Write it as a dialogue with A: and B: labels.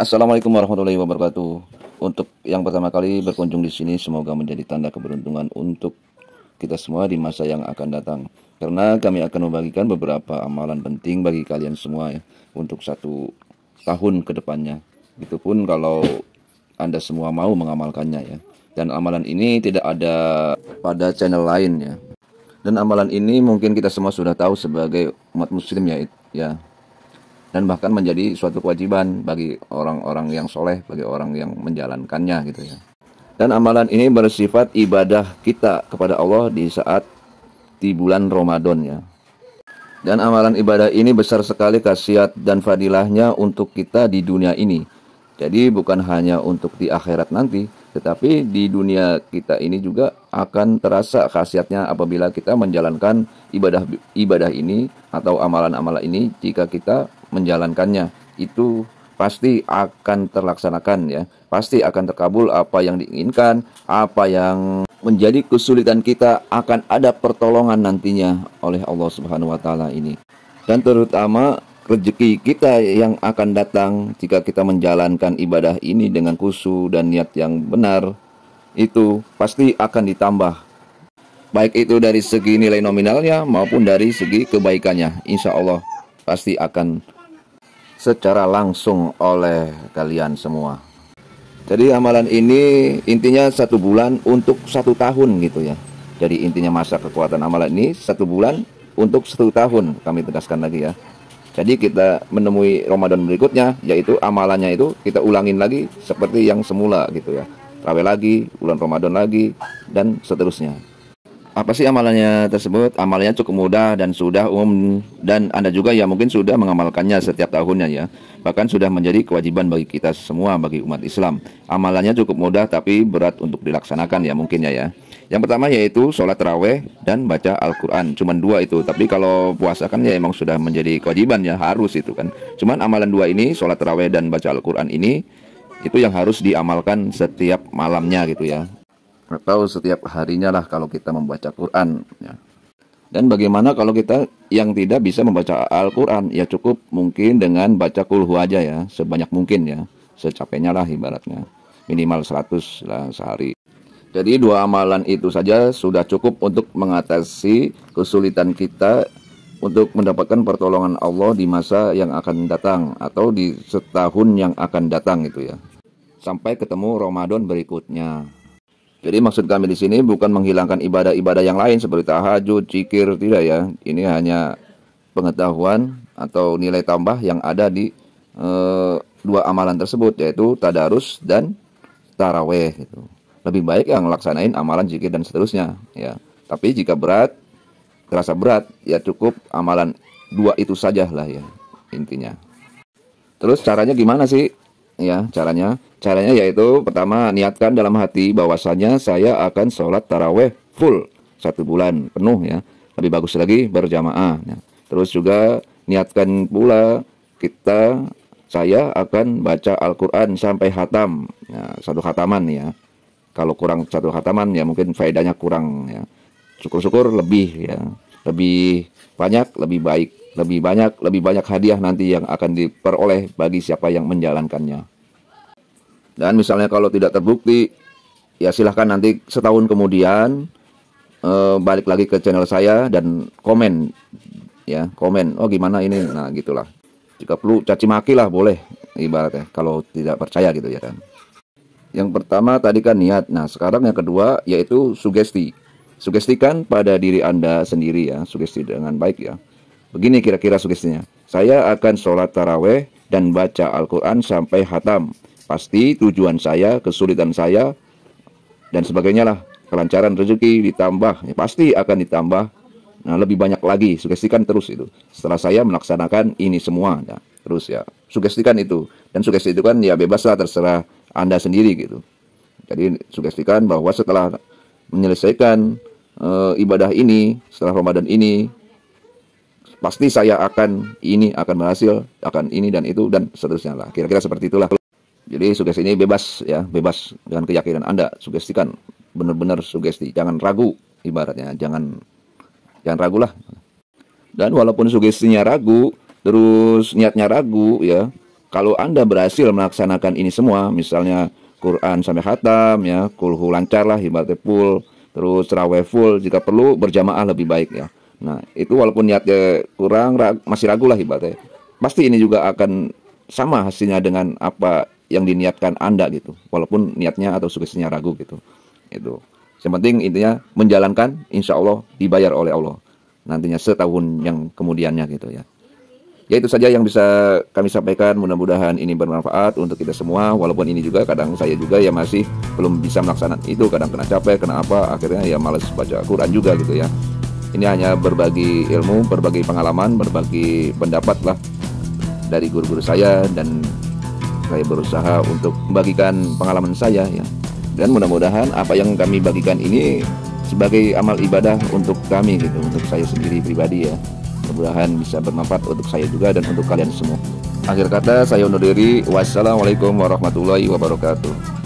A: Assalamualaikum warahmatullahi wabarakatuh. Untuk yang pertama kali berkunjung di sini semoga menjadi tanda keberuntungan untuk kita semua di masa yang akan datang. Karena kami akan membagikan beberapa amalan penting bagi kalian semua ya, untuk satu tahun ke depannya. Itu pun kalau Anda semua mau mengamalkannya ya. Dan amalan ini tidak ada pada channel lain ya. Dan amalan ini mungkin kita semua sudah tahu sebagai umat muslim ya, ya dan bahkan menjadi suatu kewajiban bagi orang-orang yang soleh, bagi orang yang menjalankannya gitu ya. Dan amalan ini bersifat ibadah kita kepada Allah di saat di bulan Ramadan ya. Dan amalan ibadah ini besar sekali khasiat dan fadilahnya untuk kita di dunia ini. Jadi bukan hanya untuk di akhirat nanti, tetapi di dunia kita ini juga akan terasa khasiatnya apabila kita menjalankan ibadah ibadah ini atau amalan-amalan ini jika kita menjalankannya itu pasti akan terlaksanakan ya. Pasti akan terkabul apa yang diinginkan, apa yang menjadi kesulitan kita akan ada pertolongan nantinya oleh Allah Subhanahu wa taala ini. Dan terutama rezeki kita yang akan datang jika kita menjalankan ibadah ini dengan kusu dan niat yang benar itu pasti akan ditambah baik itu dari segi nilai nominalnya maupun dari segi kebaikannya insya Allah pasti akan secara langsung oleh kalian semua jadi amalan ini intinya satu bulan untuk satu tahun gitu ya jadi intinya masa kekuatan amalan ini satu bulan untuk satu tahun kami tegaskan lagi ya jadi kita menemui Ramadan berikutnya yaitu amalannya itu kita ulangin lagi seperti yang semula gitu ya. Terawih lagi, bulan Ramadan lagi dan seterusnya. Apa sih amalannya tersebut? Amalnya cukup mudah dan sudah umum dan Anda juga ya mungkin sudah mengamalkannya setiap tahunnya ya. Bahkan sudah menjadi kewajiban bagi kita semua bagi umat Islam. Amalannya cukup mudah tapi berat untuk dilaksanakan ya mungkin ya. ya. Yang pertama yaitu sholat terawih dan baca Al-Quran. Cuman dua itu. Tapi kalau puasa kan ya emang sudah menjadi kewajiban ya harus itu kan. Cuman amalan dua ini sholat terawih dan baca Al-Quran ini itu yang harus diamalkan setiap malamnya gitu ya. Atau setiap harinya lah kalau kita membaca Quran. Ya. Dan bagaimana kalau kita yang tidak bisa membaca Al-Quran? Ya cukup mungkin dengan baca kulhu aja ya, sebanyak mungkin ya. Secapeknya lah ibaratnya. Minimal 100 lah sehari. Jadi dua amalan itu saja sudah cukup untuk mengatasi kesulitan kita untuk mendapatkan pertolongan Allah di masa yang akan datang atau di setahun yang akan datang itu ya. Sampai ketemu Ramadan berikutnya. Jadi maksud kami di sini bukan menghilangkan ibadah-ibadah yang lain seperti tahajud, cikir, tidak ya. Ini hanya pengetahuan atau nilai tambah yang ada di e, dua amalan tersebut yaitu tadarus dan taraweh gitu lebih baik yang laksanain amalan zikir dan seterusnya ya tapi jika berat terasa berat ya cukup amalan dua itu saja lah ya intinya terus caranya gimana sih ya caranya caranya yaitu pertama niatkan dalam hati bahwasanya saya akan sholat taraweh full satu bulan penuh ya lebih bagus lagi berjamaah ya. terus juga niatkan pula kita saya akan baca Al-Quran sampai hatam ya, satu hataman ya kalau kurang satu khataman ya mungkin faedahnya kurang ya. Syukur-syukur lebih ya. Lebih banyak, lebih baik, lebih banyak, lebih banyak hadiah nanti yang akan diperoleh bagi siapa yang menjalankannya. Dan misalnya kalau tidak terbukti, ya silahkan nanti setahun kemudian e, balik lagi ke channel saya dan komen ya komen oh gimana ini nah gitulah jika perlu caci maki lah boleh ibaratnya kalau tidak percaya gitu ya kan yang pertama tadi kan niat. Nah, sekarang yang kedua yaitu sugesti. Sugestikan pada diri Anda sendiri ya, sugesti dengan baik ya. Begini kira-kira sugestinya. Saya akan sholat taraweh dan baca Al-Quran sampai hatam. Pasti tujuan saya, kesulitan saya, dan sebagainya lah. Kelancaran rezeki ditambah, ya, pasti akan ditambah. Nah, lebih banyak lagi, sugestikan terus itu. Setelah saya melaksanakan ini semua, ya, terus ya, sugestikan itu. Dan sugesti itu kan ya bebas lah, terserah anda sendiri gitu. Jadi sugestikan bahwa setelah menyelesaikan e, ibadah ini, setelah Ramadan ini pasti saya akan ini akan berhasil, akan ini dan itu dan seterusnya lah. Kira-kira seperti itulah. Jadi sugesti ini bebas ya, bebas dengan keyakinan Anda. Sugestikan benar-benar sugesti, jangan ragu ibaratnya, jangan jangan ragulah. Dan walaupun sugestinya ragu, terus niatnya ragu ya, kalau Anda berhasil melaksanakan ini semua, misalnya Quran sampai khatam ya, kulhu lancar lah, ibadah full, terus terawih full, jika perlu berjamaah lebih baik ya. Nah, itu walaupun niatnya kurang, masih ragu lah ibadah. Pasti ini juga akan sama hasilnya dengan apa yang diniatkan Anda gitu, walaupun niatnya atau sugestinya ragu gitu. Itu. Yang penting intinya menjalankan, insya Allah dibayar oleh Allah nantinya setahun yang kemudiannya gitu ya. Ya itu saja yang bisa kami sampaikan. Mudah-mudahan ini bermanfaat untuk kita semua. Walaupun ini juga kadang saya juga ya masih belum bisa melaksanakan itu. Kadang kena capek, kena apa. Akhirnya ya males baca Quran juga gitu ya. Ini hanya berbagi ilmu, berbagi pengalaman, berbagi pendapat lah dari guru-guru saya dan saya berusaha untuk membagikan pengalaman saya ya. Dan mudah-mudahan apa yang kami bagikan ini sebagai amal ibadah untuk kami gitu, untuk saya sendiri pribadi ya mudah-mudahan bisa bermanfaat untuk saya juga dan untuk kalian semua akhir kata saya undur diri wassalamualaikum warahmatullahi wabarakatuh